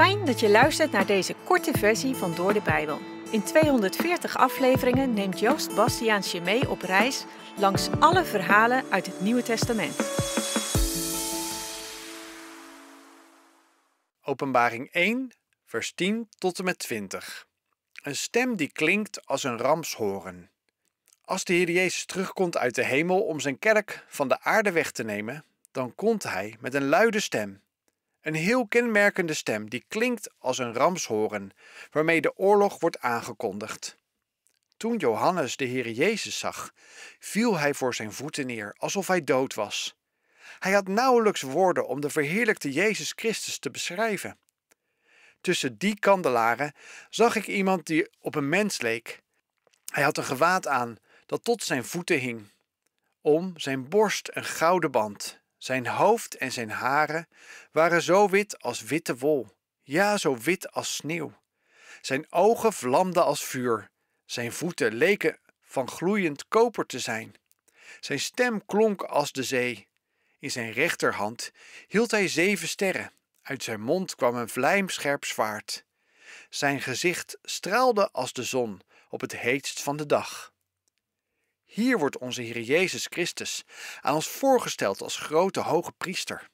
Fijn dat je luistert naar deze korte versie van Door de Bijbel. In 240 afleveringen neemt Joost Bastiaans je mee op reis langs alle verhalen uit het Nieuwe Testament. Openbaring 1, vers 10 tot en met 20. Een stem die klinkt als een ramshoorn. Als de Heer Jezus terugkomt uit de hemel om zijn kerk van de aarde weg te nemen, dan komt hij met een luide stem een heel kenmerkende stem die klinkt als een ramshoren, waarmee de oorlog wordt aangekondigd. Toen Johannes de Heer Jezus zag, viel hij voor zijn voeten neer alsof hij dood was. Hij had nauwelijks woorden om de verheerlijkte Jezus Christus te beschrijven. Tussen die kandelaren zag ik iemand die op een mens leek. Hij had een gewaad aan dat tot zijn voeten hing. Om zijn borst een gouden band zijn hoofd en zijn haren waren zo wit als witte wol, ja, zo wit als sneeuw. Zijn ogen vlamden als vuur, zijn voeten leken van gloeiend koper te zijn. Zijn stem klonk als de zee. In zijn rechterhand hield hij zeven sterren, uit zijn mond kwam een vlijmscherp zwaard. Zijn gezicht straalde als de zon op het heetst van de dag. Hier wordt onze Heer Jezus Christus aan ons voorgesteld als grote hoge priester.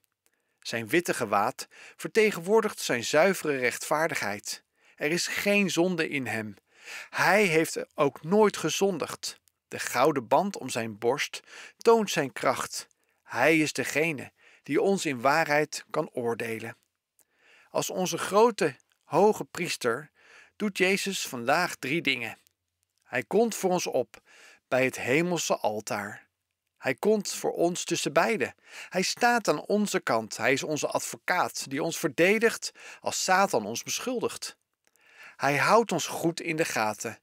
Zijn witte gewaad vertegenwoordigt zijn zuivere rechtvaardigheid. Er is geen zonde in hem. Hij heeft ook nooit gezondigd. De gouden band om zijn borst toont zijn kracht. Hij is degene die ons in waarheid kan oordelen. Als onze grote hoge priester doet Jezus vandaag drie dingen. Hij komt voor ons op bij het hemelse altaar. Hij komt voor ons tussen beiden. Hij staat aan onze kant. Hij is onze advocaat die ons verdedigt als Satan ons beschuldigt. Hij houdt ons goed in de gaten.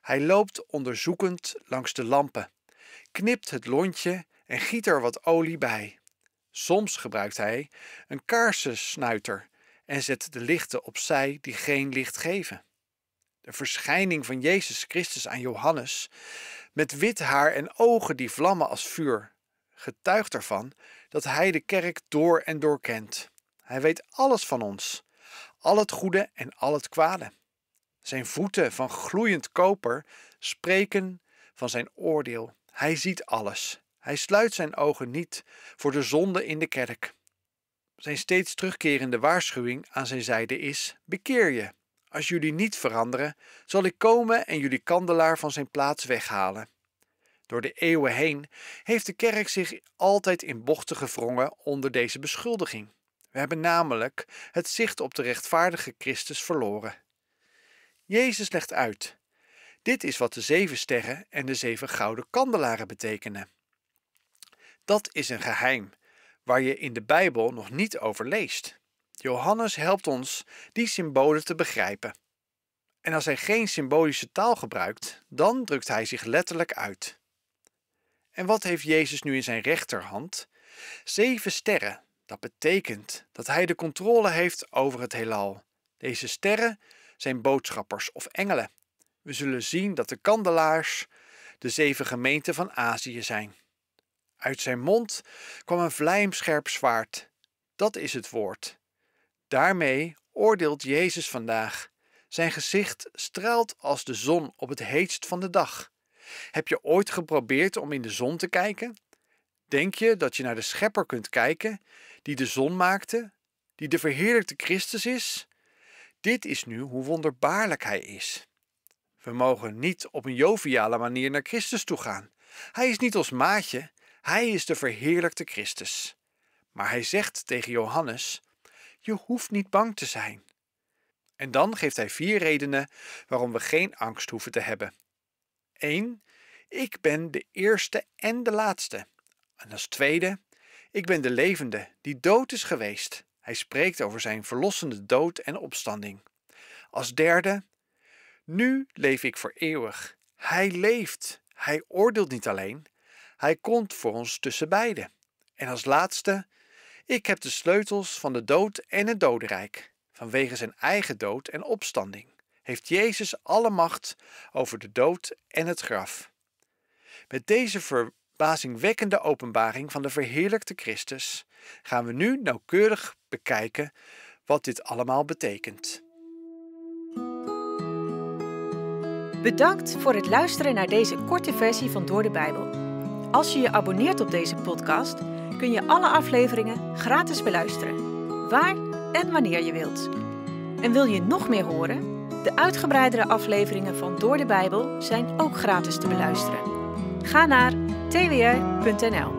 Hij loopt onderzoekend langs de lampen, knipt het lontje en giet er wat olie bij. Soms gebruikt hij een kaarsensnuiter en zet de lichten opzij die geen licht geven. De verschijning van Jezus Christus aan Johannes met wit haar en ogen die vlammen als vuur, getuigt ervan dat hij de kerk door en door kent. Hij weet alles van ons, al het goede en al het kwade. Zijn voeten van gloeiend koper spreken van zijn oordeel. Hij ziet alles. Hij sluit zijn ogen niet voor de zonde in de kerk. Zijn steeds terugkerende waarschuwing aan zijn zijde is: bekeer je als jullie niet veranderen, zal ik komen en jullie kandelaar van zijn plaats weghalen. Door de eeuwen heen heeft de kerk zich altijd in bochten gevrongen onder deze beschuldiging. We hebben namelijk het zicht op de rechtvaardige Christus verloren. Jezus legt uit. Dit is wat de zeven sterren en de zeven gouden kandelaren betekenen. Dat is een geheim waar je in de Bijbel nog niet over leest. Johannes helpt ons die symbolen te begrijpen. En als hij geen symbolische taal gebruikt, dan drukt hij zich letterlijk uit. En wat heeft Jezus nu in zijn rechterhand? Zeven sterren. Dat betekent dat hij de controle heeft over het heelal. Deze sterren zijn boodschappers of engelen. We zullen zien dat de kandelaars de zeven gemeenten van Azië zijn. Uit zijn mond kwam een vlijmscherp zwaard. Dat is het woord. Daarmee oordeelt Jezus vandaag. Zijn gezicht straalt als de zon op het heetst van de dag. Heb je ooit geprobeerd om in de zon te kijken? Denk je dat je naar de Schepper kunt kijken, die de zon maakte, die de verheerlijkte Christus is? Dit is nu hoe wonderbaarlijk Hij is. We mogen niet op een joviale manier naar Christus toe gaan. Hij is niet ons maatje, Hij is de verheerlijkte Christus. Maar Hij zegt tegen Johannes: je hoeft niet bang te zijn. En dan geeft hij vier redenen waarom we geen angst hoeven te hebben. 1. Ik ben de eerste en de laatste. En als tweede, ik ben de levende die dood is geweest. Hij spreekt over zijn verlossende dood en opstanding. Als derde, nu leef ik voor eeuwig. Hij leeft. Hij oordeelt niet alleen. Hij komt voor ons tussen beiden. En als laatste, ik heb de sleutels van de dood en het dodenrijk. Vanwege zijn eigen dood en opstanding heeft Jezus alle macht over de dood en het graf. Met deze verbazingwekkende openbaring van de verheerlijkte Christus gaan we nu nauwkeurig bekijken wat dit allemaal betekent. Bedankt voor het luisteren naar deze korte versie van Door de Bijbel. Als je je abonneert op deze podcast, kun je alle afleveringen gratis beluisteren, waar en wanneer je wilt. En wil je nog meer horen? De uitgebreidere afleveringen van Door de Bijbel zijn ook gratis te beluisteren. Ga naar twr.nl.